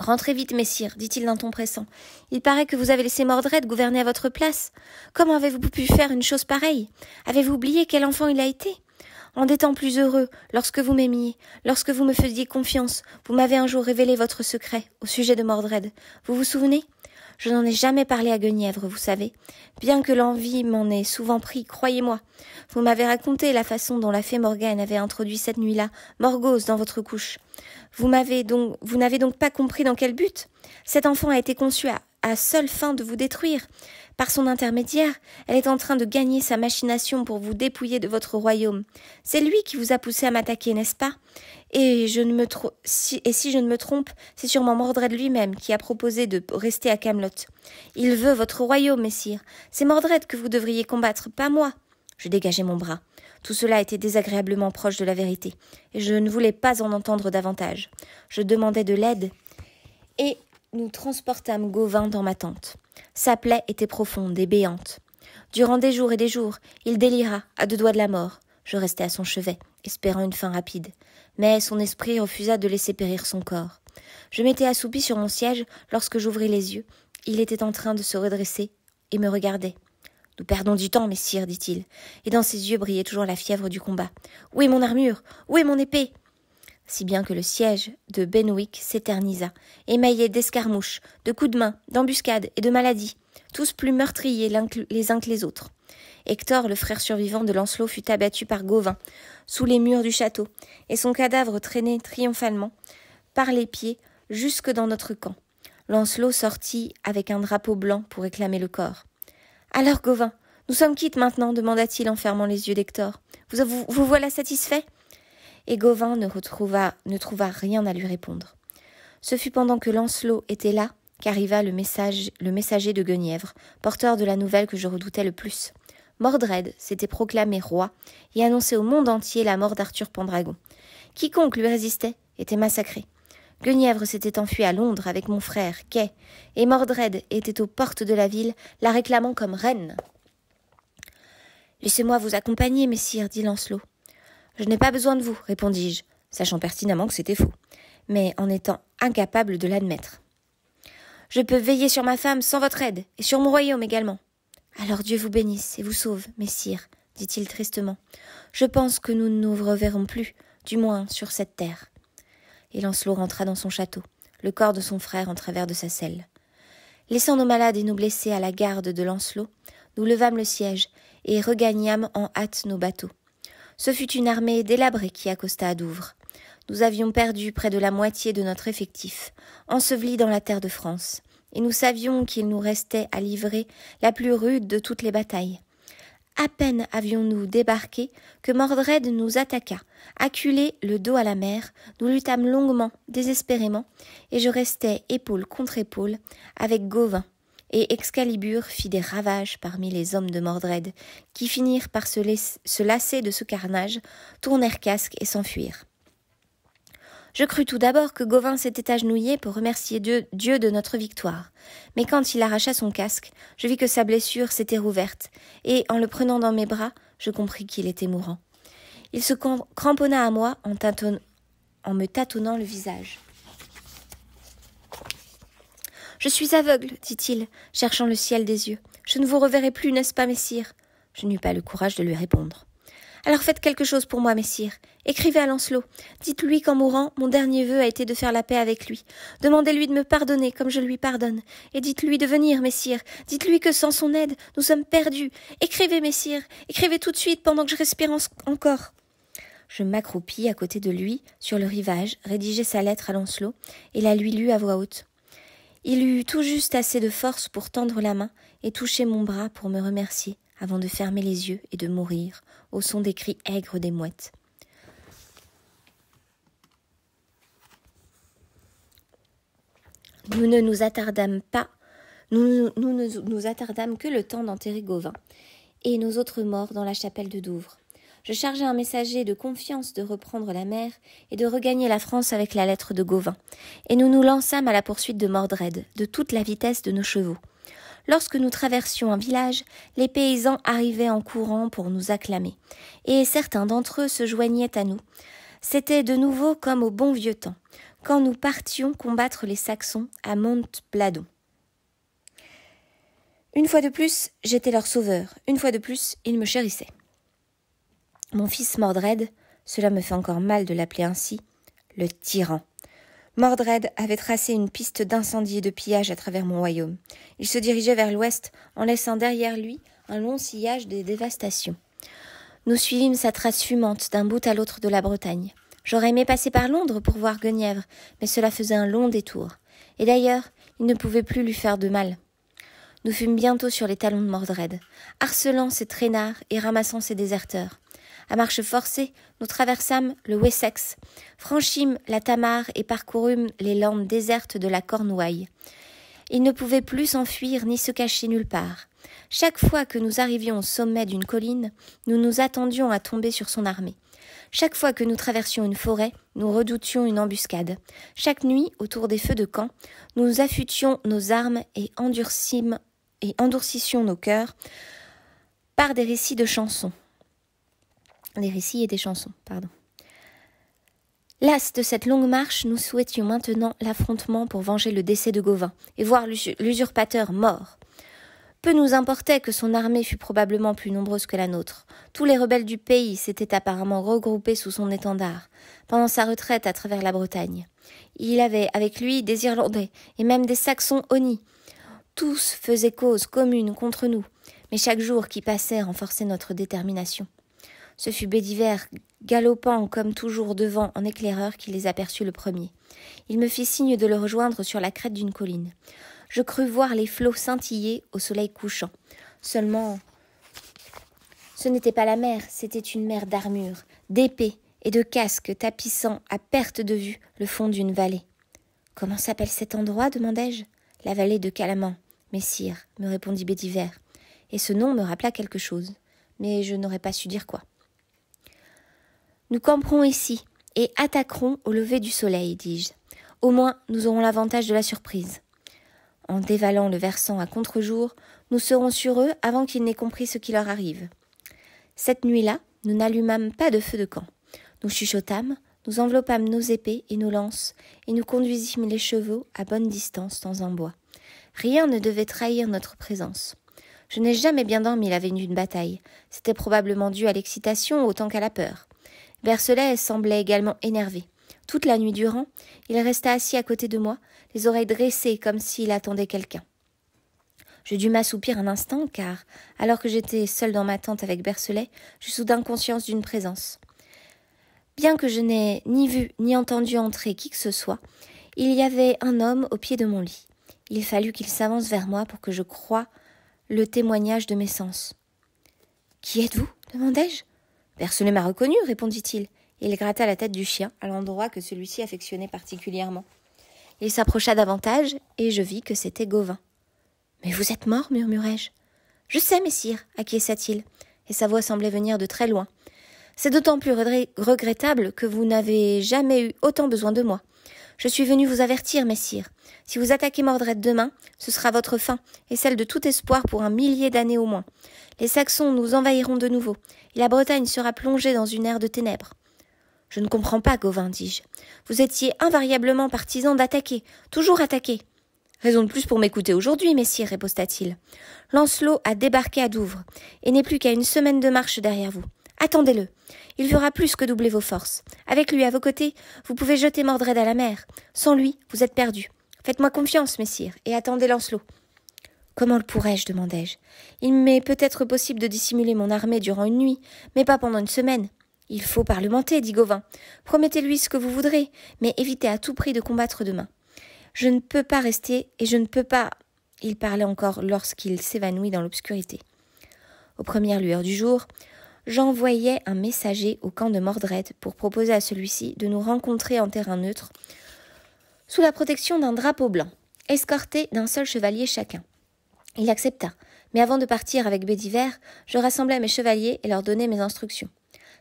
Rentrez vite, messire, dit-il d'un ton pressant. Il paraît que vous avez laissé Mordred gouverner à votre place. Comment avez-vous pu faire une chose pareille Avez-vous oublié quel enfant il a été En des temps plus heureux, lorsque vous m'aimiez, lorsque vous me faisiez confiance, vous m'avez un jour révélé votre secret au sujet de Mordred. Vous vous souvenez je n'en ai jamais parlé à Guenièvre, vous savez. Bien que l'envie m'en ait souvent pris, croyez-moi. Vous m'avez raconté la façon dont la fée Morgane avait introduit cette nuit-là Morgose dans votre couche. Vous m'avez donc, vous n'avez donc pas compris dans quel but? Cet enfant a été conçu à à seule fin de vous détruire. Par son intermédiaire, elle est en train de gagner sa machination pour vous dépouiller de votre royaume. C'est lui qui vous a poussé à m'attaquer, n'est-ce pas et, je ne me si, et si je ne me trompe, c'est sûrement Mordred lui-même qui a proposé de rester à Camelot. Il veut votre royaume, messire. C'est Mordred que vous devriez combattre, pas moi. Je dégageai mon bras. Tout cela était désagréablement proche de la vérité, et je ne voulais pas en entendre davantage. Je demandais de l'aide, et nous transportâmes Gauvin dans ma tente. Sa plaie était profonde et béante. Durant des jours et des jours, il délira, à deux doigts de la mort. Je restai à son chevet, espérant une fin rapide. Mais son esprit refusa de laisser périr son corps. Je m'étais assoupi sur mon siège lorsque j'ouvris les yeux. Il était en train de se redresser et me regardait. Nous perdons du temps, messire, dit-il, et dans ses yeux brillait toujours la fièvre du combat. Où est mon armure Où est mon épée si bien que le siège de Benwick s'éternisa, émaillé d'escarmouches, de coups de main, d'embuscades et de maladies, tous plus meurtriers les uns que les autres. Hector, le frère survivant de Lancelot, fut abattu par Gauvin, sous les murs du château, et son cadavre traîné triomphalement, par les pieds, jusque dans notre camp. Lancelot sortit avec un drapeau blanc pour réclamer le corps. Alors, Gauvin, nous sommes quittes maintenant demanda-t-il en fermant les yeux d'Hector. vous, vous voilà satisfait et Gauvin ne, ne trouva rien à lui répondre. Ce fut pendant que Lancelot était là qu'arriva le, message, le messager de Guenièvre, porteur de la nouvelle que je redoutais le plus. Mordred s'était proclamé roi et annonçait au monde entier la mort d'Arthur Pendragon. Quiconque lui résistait était massacré. Guenièvre s'était enfuie à Londres avec mon frère, Kay, et Mordred était aux portes de la ville, la réclamant comme reine. Laissez-moi vous accompagner, messire, dit Lancelot. Je n'ai pas besoin de vous, répondis-je, sachant pertinemment que c'était faux, mais en étant incapable de l'admettre. Je peux veiller sur ma femme sans votre aide, et sur mon royaume également. Alors Dieu vous bénisse et vous sauve, messire, dit-il tristement. Je pense que nous ne nous reverrons plus, du moins sur cette terre. Et Lancelot rentra dans son château, le corps de son frère en travers de sa selle. Laissant nos malades et nos blessés à la garde de Lancelot, nous levâmes le siège et regagnâmes en hâte nos bateaux. Ce fut une armée délabrée qui accosta à Douvres. Nous avions perdu près de la moitié de notre effectif, enseveli dans la terre de France, et nous savions qu'il nous restait à livrer la plus rude de toutes les batailles. À peine avions-nous débarqué que Mordred nous attaqua. Acculé, le dos à la mer, nous luttâmes longuement, désespérément, et je restais épaule contre épaule avec Gauvin, et Excalibur fit des ravages parmi les hommes de Mordred, qui finirent par se, lasser de ce carnage, tournèrent casque et s'enfuirent. Je crus tout d'abord que Gauvin s'était agenouillé pour remercier Dieu, de notre victoire. Mais quand il arracha son casque, je vis que sa blessure s'était rouverte, et en le prenant dans mes bras, je compris qu'il était mourant. Il se cramponna à moi en me tâtonnant le visage. Je suis aveugle, dit-il, cherchant le ciel des yeux. Je ne vous reverrai plus, n'est-ce pas, messire Je n'eus pas le courage de lui répondre. Alors faites quelque chose pour moi, messire. Écrivez à Lancelot. Dites-lui qu'en mourant, mon dernier vœu a été de faire la paix avec lui. Demandez-lui de me pardonner comme je lui pardonne. Et dites-lui de venir, messire. Dites-lui que sans son aide, nous sommes perdus. Écrivez, messire. Écrivez tout de suite pendant que je respire encore. Je m'accroupis à côté de lui, sur le rivage, rédigeai sa lettre à Lancelot et la lui lus à voix haute. Il eut tout juste assez de force pour tendre la main et toucher mon bras pour me remercier avant de fermer les yeux et de mourir au son des cris aigres des mouettes. Nous ne nous attardâmes pas, nous, nous, attardâmes que le temps d'enterrer Gauvin et nos autres morts dans la chapelle de Douvres je chargeai un messager de confiance de reprendre la mer et de regagner la France avec la lettre de Gauvin, et nous nous lançâmes à la poursuite de Mordred, de toute la vitesse de nos chevaux. Lorsque nous traversions un village, les paysans arrivaient en courant pour nous acclamer, et certains d'entre eux se joignaient à nous. C'était de nouveau comme au bon vieux temps, quand nous partions combattre les Saxons à Montbladon. Une fois de plus, j'étais leur sauveur, une fois de plus, ils me chérissaient. Mon fils Mordred, cela me fait encore mal de l'appeler ainsi, le tyran. Mordred avait tracé une piste d'incendie et de pillage à travers mon royaume. Il se dirigeait vers l'ouest, en laissant derrière lui un long sillage de dévastations. Nous suivîmes sa trace fumante d'un bout à l'autre de la Bretagne. J'aurais aimé passer par Londres pour voir Guenièvre, mais cela faisait un long détour. Et d'ailleurs, il ne pouvait plus lui faire de mal. Nous fûmes bientôt sur les talons de Mordred, harcelant ses traînards et ramassant ses déserteurs. À marche forcée, nous traversâmes le Wessex, franchîmes la Tamar et parcourûmes les landes désertes de la Cornouaille. Il ne pouvait plus s'enfuir ni se cacher nulle part. Chaque fois que nous arrivions au sommet d'une colline, nous nous attendions à tomber sur son armée. Chaque fois que nous traversions une forêt, nous redoutions une embuscade. Chaque nuit, autour des feux de camp, nous affûtions nos armes et endurcîmes et endurcissions nos cœurs par des récits de chansons des récits et des chansons, pardon. Las de cette longue marche, nous souhaitions maintenant l'affrontement pour venger le décès de Gauvin et voir l'usurpateur mort. Peu nous importait que son armée fût probablement plus nombreuse que la nôtre. Tous les rebelles du pays s'étaient apparemment regroupés sous son étendard, pendant sa retraite à travers la Bretagne. Il avait avec lui des Irlandais et même des Saxons honnis. Tous faisaient cause commune contre nous, mais chaque jour qui passait renforçait notre détermination. Ce fut Bédiver galopant comme toujours devant en éclaireur, qui les aperçut le premier. Il me fit signe de le rejoindre sur la crête d'une colline. Je crus voir les flots scintiller au soleil couchant. Seulement, ce n'était pas la mer, c'était une mer d'armure, d'épées et de casques tapissant à perte de vue le fond d'une vallée. Comment s'appelle cet endroit demandai-je. La vallée de Calaman. Messire, me répondit Bédiver. Et ce nom me rappela quelque chose, mais je n'aurais pas su dire quoi. Nous camperons ici et attaquerons au lever du soleil, dis-je. Au moins, nous aurons l'avantage de la surprise. En dévalant le versant à contre-jour, nous serons sur eux avant qu'ils n'aient compris ce qui leur arrive. Cette nuit-là, nous n'allumâmes pas de feu de camp. Nous chuchotâmes, nous enveloppâmes nos épées et nos lances, et nous conduisîmes les chevaux à bonne distance dans un bois. Rien ne devait trahir notre présence. Je n'ai jamais bien dormi la veille d'une bataille. C'était probablement dû à l'excitation autant qu'à la peur. Bercelet semblait également énervé. Toute la nuit durant, il resta assis à côté de moi, les oreilles dressées comme s'il attendait quelqu'un. Je dus m'assoupir un instant, car, alors que j'étais seule dans ma tente avec Bercelet, j'eus soudain conscience d'une présence. Bien que je n'aie ni vu ni entendu entrer qui que ce soit, il y avait un homme au pied de mon lit. Il fallut qu'il s'avance vers moi pour que je croie le témoignage de mes sens. Qui êtes-vous demandai-je. Personne ne m'a reconnu, répondit-il. Il gratta la tête du chien, à l'endroit que celui-ci affectionnait particulièrement. Il s'approcha davantage, et je vis que c'était Gauvin. Mais vous êtes mort, murmurai-je. Je sais, messire, acquiesça-t-il, et sa voix semblait venir de très loin. C'est d'autant plus regrettable que vous n'avez jamais eu autant besoin de moi. Je suis venu vous avertir, messire. Si vous attaquez Mordred demain, ce sera votre fin, et celle de tout espoir pour un millier d'années au moins. Les Saxons nous envahiront de nouveau, et la Bretagne sera plongée dans une ère de ténèbres. Je ne comprends pas, Gauvin, dis-je. Vous étiez invariablement partisan d'attaquer, toujours attaquer. Raison de plus pour m'écouter aujourd'hui, messire, riposta-t-il. Lancelot a débarqué à Douvres, et n'est plus qu'à une semaine de marche derrière vous. Attendez-le. Il fera plus que doubler vos forces. Avec lui à vos côtés, vous pouvez jeter Mordred à la mer. Sans lui, vous êtes perdu. Faites-moi confiance, messire, et attendez Lancelot. Comment le pourrais-je demandai-je. Il m'est peut-être possible de dissimuler mon armée durant une nuit, mais pas pendant une semaine. Il faut parlementer, dit Gauvin. Promettez-lui ce que vous voudrez, mais évitez à tout prix de combattre demain. Je ne peux pas rester et je ne peux pas. Il parlait encore lorsqu'il s'évanouit dans l'obscurité. Aux premières lueurs du jour, j'envoyai un messager au camp de Mordred pour proposer à celui-ci de nous rencontrer en terrain neutre sous la protection d'un drapeau blanc, escorté d'un seul chevalier chacun. Il accepta, mais avant de partir avec Bédiver, je rassemblai mes chevaliers et leur donnai mes instructions.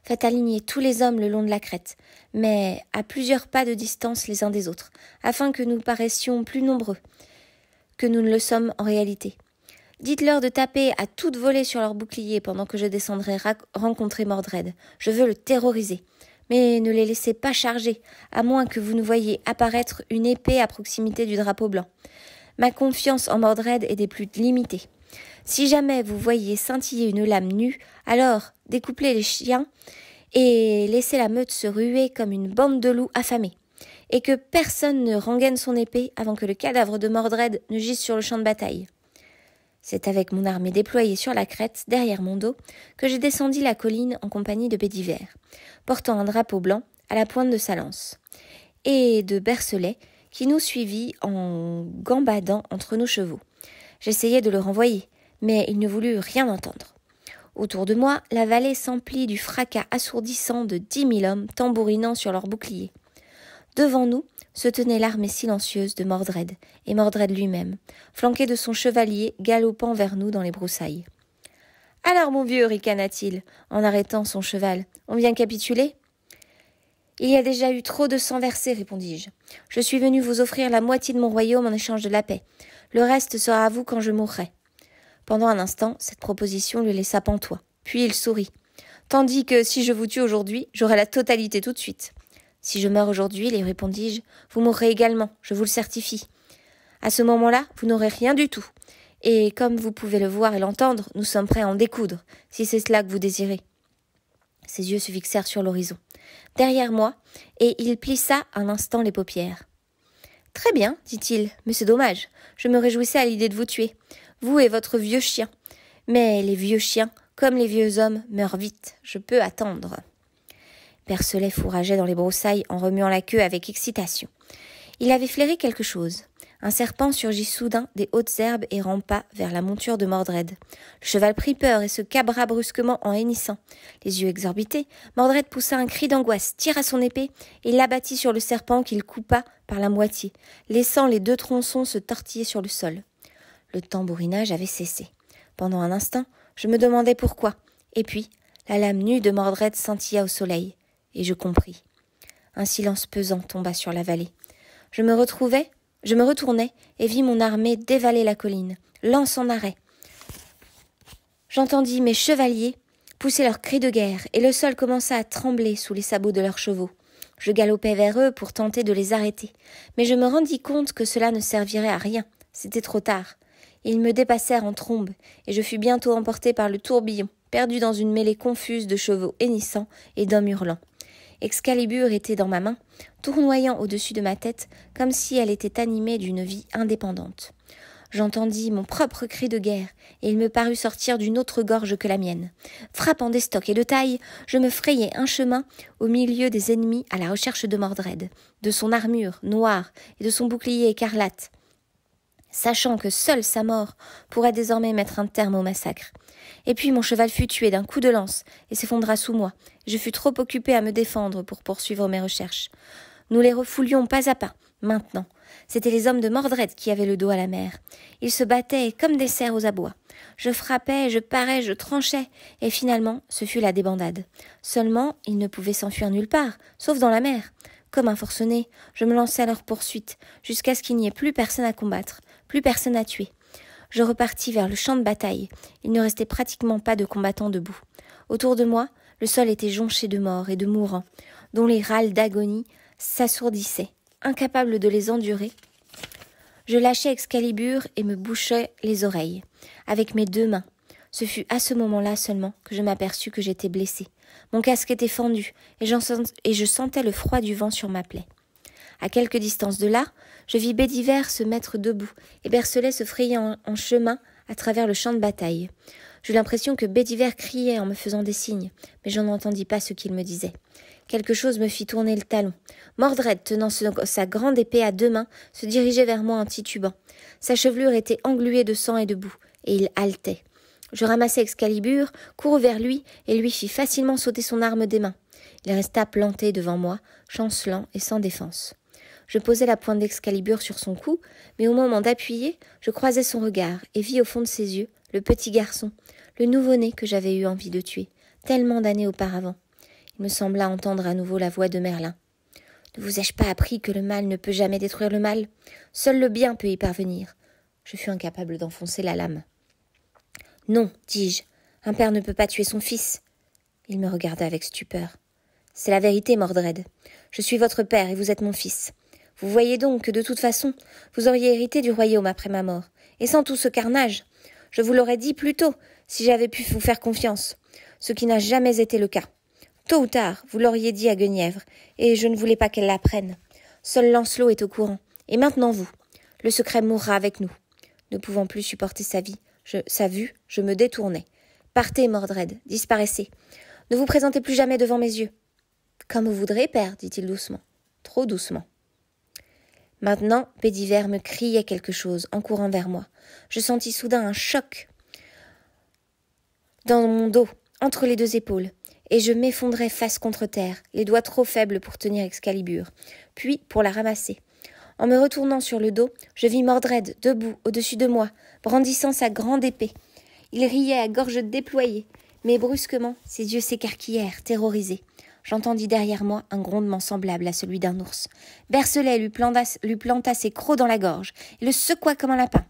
Faites aligner tous les hommes le long de la crête, mais à plusieurs pas de distance les uns des autres, afin que nous paraissions plus nombreux que nous ne le sommes en réalité. Dites-leur de taper à toute volée sur leurs bouclier pendant que je descendrai rencontrer Mordred. Je veux le terroriser mais ne les laissez pas charger, à moins que vous ne voyiez apparaître une épée à proximité du drapeau blanc. Ma confiance en Mordred est des plus limitées. Si jamais vous voyez scintiller une lame nue, alors découplez les chiens et laissez la meute se ruer comme une bande de loups affamés, et que personne ne rengaine son épée avant que le cadavre de Mordred ne gisse sur le champ de bataille. C'est avec mon armée déployée sur la crête, derrière mon dos, que j'ai descendis la colline en compagnie de Bédiver, portant un drapeau blanc à la pointe de sa lance, et de Bercelet, qui nous suivit en gambadant entre nos chevaux. J'essayais de le renvoyer, mais il ne voulut rien entendre. Autour de moi, la vallée s'emplit du fracas assourdissant de dix mille hommes tambourinant sur leurs boucliers. Devant nous, se tenait l'armée silencieuse de Mordred, et Mordred lui-même, flanqué de son chevalier galopant vers nous dans les broussailles. Alors, mon vieux, ricana-t-il, en arrêtant son cheval, on vient capituler Il y a déjà eu trop de sang versé, répondis-je. Je suis venu vous offrir la moitié de mon royaume en échange de la paix. Le reste sera à vous quand je mourrai. Pendant un instant, cette proposition le laissa pantois. Puis il sourit. Tandis que si je vous tue aujourd'hui, j'aurai la totalité tout de suite. Si je meurs aujourd'hui, lui répondis-je, vous mourrez également, je vous le certifie. À ce moment-là, vous n'aurez rien du tout. Et comme vous pouvez le voir et l'entendre, nous sommes prêts à en découdre, si c'est cela que vous désirez. Ses yeux se fixèrent sur l'horizon, derrière moi, et il plissa un instant les paupières. Très bien, dit-il, mais c'est dommage. Je me réjouissais à l'idée de vous tuer, vous et votre vieux chien. Mais les vieux chiens, comme les vieux hommes, meurent vite. Je peux attendre. Percelet fourrageait dans les broussailles en remuant la queue avec excitation. Il avait flairé quelque chose. Un serpent surgit soudain des hautes herbes et rampa vers la monture de Mordred. Le cheval prit peur et se cabra brusquement en hennissant. Les yeux exorbités, Mordred poussa un cri d'angoisse, tira son épée et l'abattit sur le serpent qu'il coupa par la moitié, laissant les deux tronçons se tortiller sur le sol. Le tambourinage avait cessé. Pendant un instant, je me demandais pourquoi. Et puis, la lame nue de Mordred scintilla au soleil et je compris. Un silence pesant tomba sur la vallée. Je me retrouvai, je me retournai et vis mon armée dévaler la colline, lance en arrêt. J'entendis mes chevaliers pousser leurs cris de guerre, et le sol commença à trembler sous les sabots de leurs chevaux. Je galopai vers eux pour tenter de les arrêter, mais je me rendis compte que cela ne servirait à rien. C'était trop tard. Ils me dépassèrent en trombe, et je fus bientôt emporté par le tourbillon, perdu dans une mêlée confuse de chevaux hennissants et d'hommes hurlants. Excalibur était dans ma main, tournoyant au-dessus de ma tête comme si elle était animée d'une vie indépendante. J'entendis mon propre cri de guerre, et il me parut sortir d'une autre gorge que la mienne. Frappant des stocks et de taille, je me frayais un chemin au milieu des ennemis à la recherche de Mordred, de son armure noire et de son bouclier écarlate, sachant que seule sa mort pourrait désormais mettre un terme au massacre. Et puis mon cheval fut tué d'un coup de lance et s'effondra sous moi. Je fus trop occupé à me défendre pour poursuivre mes recherches. Nous les refoulions pas à pas, maintenant. C'étaient les hommes de Mordred qui avaient le dos à la mer. Ils se battaient comme des cerfs aux abois. Je frappais, je parais, je tranchais, et finalement ce fut la débandade. Seulement ils ne pouvaient s'enfuir nulle part, sauf dans la mer. Comme un forcené, je me lançai à leur poursuite, jusqu'à ce qu'il n'y ait plus personne à combattre, plus personne à tuer je repartis vers le champ de bataille. Il ne restait pratiquement pas de combattants debout. Autour de moi, le sol était jonché de morts et de mourants, dont les râles d'agonie s'assourdissaient. Incapable de les endurer, je lâchai Excalibur et me bouchai les oreilles, avec mes deux mains. Ce fut à ce moment-là seulement que je m'aperçus que j'étais blessé. Mon casque était fendu, et je sentais le froid du vent sur ma plaie. À quelque distance de là, je vis Bédiver se mettre debout et Bercelet se frayer en, chemin à travers le champ de bataille. J'eus l'impression que Bédiver criait en me faisant des signes, mais je n'entendis pas ce qu'il me disait. Quelque chose me fit tourner le talon. Mordred, tenant sa grande épée à deux mains, se dirigeait vers moi en titubant. Sa chevelure était engluée de sang et de boue, et il haletait. Je ramassai Excalibur, courus vers lui, et lui fis facilement sauter son arme des mains. Il resta planté devant moi, chancelant et sans défense. Je posais la pointe d'Excalibur sur son cou, mais au moment d'appuyer, je croisai son regard et vis au fond de ses yeux le petit garçon, le nouveau-né que j'avais eu envie de tuer, tellement d'années auparavant. Il me sembla entendre à nouveau la voix de Merlin. Ne vous ai-je pas appris que le mal ne peut jamais détruire le mal Seul le bien peut y parvenir. Je fus incapable d'enfoncer la lame. Non, dis-je, un père ne peut pas tuer son fils. Il me regarda avec stupeur. C'est la vérité, Mordred. Je suis votre père et vous êtes mon fils. Vous voyez donc que de toute façon, vous auriez hérité du royaume après ma mort, et sans tout ce carnage. Je vous l'aurais dit plus tôt, si j'avais pu vous faire confiance, ce qui n'a jamais été le cas. Tôt ou tard, vous l'auriez dit à Guenièvre, et je ne voulais pas qu'elle l'apprenne. Seul Lancelot est au courant, et maintenant vous. Le secret mourra avec nous. Ne pouvant plus supporter sa vie, je, sa vue, je me détournais. Partez, Mordred, disparaissez. Ne vous présentez plus jamais devant mes yeux. Comme vous voudrez, père, dit-il doucement, trop doucement. Maintenant, Pédiver me criait quelque chose en courant vers moi. Je sentis soudain un choc dans mon dos, entre les deux épaules, et je m'effondrai face contre terre, les doigts trop faibles pour tenir Excalibur, puis pour la ramasser. En me retournant sur le dos, je vis Mordred debout au-dessus de moi, brandissant sa grande épée. Il riait à gorge déployée, mais brusquement ses yeux s'écarquillèrent, terrorisés j'entendis derrière moi un grondement semblable à celui d'un ours. Bercelet lui planta, ses crocs dans la gorge et le secoua comme un lapin.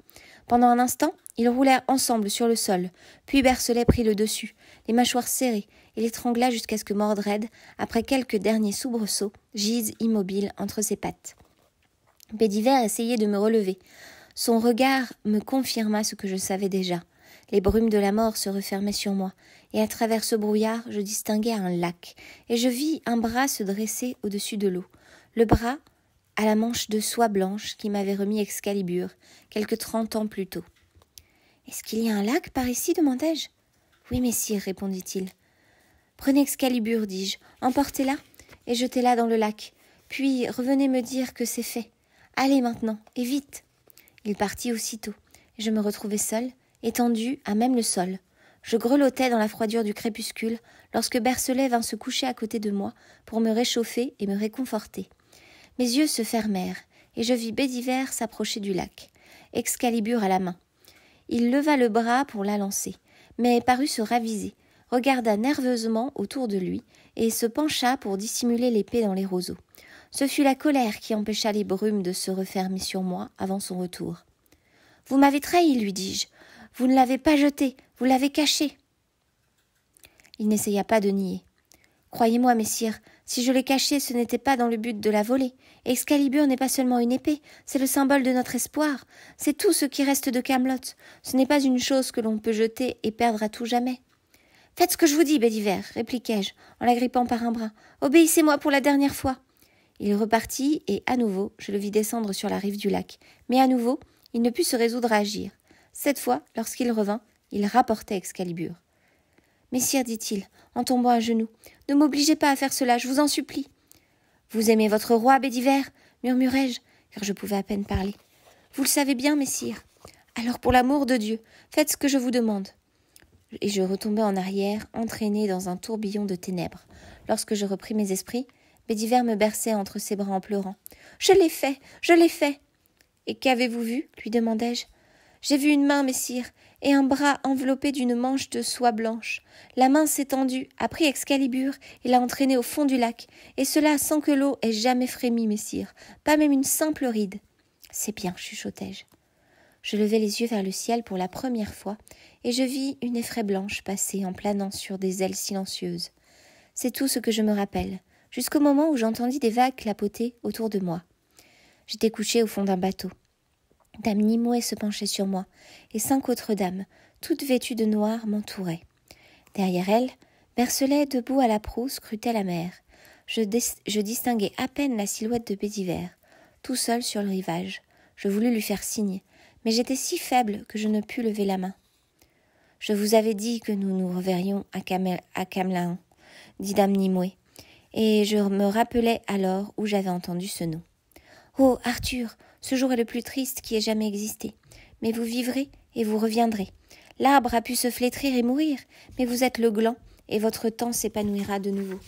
Pendant un instant, ils roulèrent ensemble sur le sol, puis Bercelet prit le dessus, les mâchoires serrées, et l'étrangla jusqu'à ce que Mordred, après quelques derniers soubresauts, gise immobile entre ses pattes. Bédiver essayait de me relever. Son regard me confirma ce que je savais déjà. Les brumes de la mort se refermaient sur moi, et à travers ce brouillard je distinguais un lac, et je vis un bras se dresser au-dessus de l'eau. Le bras à la manche de soie blanche qui m'avait remis Excalibur, quelque trente ans plus tôt. Est-ce qu'il y a un lac par ici demandai-je. Oui, messire, répondit-il. Prenez Excalibur, dis-je, emportez-la et jetez-la dans le lac, puis revenez me dire que c'est fait. Allez maintenant, et vite. Il partit aussitôt. et Je me retrouvai seul étendu à même le sol. Je grelottais dans la froidure du crépuscule lorsque Bercelet vint se coucher à côté de moi pour me réchauffer et me réconforter. Mes yeux se fermèrent et je vis Bédiver s'approcher du lac, Excalibur à la main. Il leva le bras pour la lancer, mais parut se raviser, regarda nerveusement autour de lui et se pencha pour dissimuler l'épée dans les roseaux. Ce fut la colère qui empêcha les brumes de se refermer sur moi avant son retour. Vous m'avez trahi, lui dis-je. Vous ne l'avez pas jeté, vous l'avez caché. Il n'essaya pas de nier. Croyez-moi, messire, si je l'ai caché, ce n'était pas dans le but de la voler. Excalibur n'est pas seulement une épée, c'est le symbole de notre espoir. C'est tout ce qui reste de Camelot. Ce n'est pas une chose que l'on peut jeter et perdre à tout jamais. Faites ce que je vous dis, Bédiver, répliquai-je, en la l'agrippant par un bras. Obéissez-moi pour la dernière fois. Il repartit, et à nouveau, je le vis descendre sur la rive du lac. Mais à nouveau, il ne put se résoudre à agir. Cette fois, lorsqu'il revint, il rapportait Excalibur. Messire, dit-il, en tombant à genoux, ne m'obligez pas à faire cela, je vous en supplie. Vous aimez votre roi, Bédiver murmurai-je, car je pouvais à peine parler. Vous le savez bien, messire. Alors, pour l'amour de Dieu, faites ce que je vous demande. Et je retombai en arrière, entraîné dans un tourbillon de ténèbres. Lorsque je repris mes esprits, Bédiver me berçait entre ses bras en pleurant. Je l'ai fait, je l'ai fait. Et qu'avez-vous vu lui demandai-je. J'ai vu une main, messire, et un bras enveloppé d'une manche de soie blanche. La main s'est tendue, a pris Excalibur et l'a entraîné au fond du lac, et cela sans que l'eau ait jamais frémi, messire, pas même une simple ride. C'est bien, chuchotai-je. Je levai les yeux vers le ciel pour la première fois, et je vis une effraie blanche passer en planant sur des ailes silencieuses. C'est tout ce que je me rappelle, jusqu'au moment où j'entendis des vagues clapoter autour de moi. J'étais couché au fond d'un bateau. Dame Nimue se penchait sur moi, et cinq autres dames, toutes vêtues de noir, m'entouraient. Derrière elles, Bercelet, debout à la proue, scrutait la mer. Je, distinguais à peine la silhouette de Bédiver, tout seul sur le rivage. Je voulus lui faire signe, mais j'étais si faible que je ne pus lever la main. Je vous avais dit que nous nous reverrions à, Camel dit Dame Nimue, et je me rappelais alors où j'avais entendu ce nom. Oh, Arthur, ce jour est le plus triste qui ait jamais existé. Mais vous vivrez et vous reviendrez. L'arbre a pu se flétrir et mourir, mais vous êtes le gland, et votre temps s'épanouira de nouveau.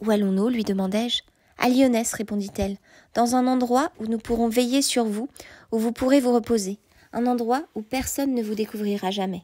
Où allons-nous lui demandai-je. À Lyonesse, répondit-elle, dans un endroit où nous pourrons veiller sur vous, où vous pourrez vous reposer, un endroit où personne ne vous découvrira jamais.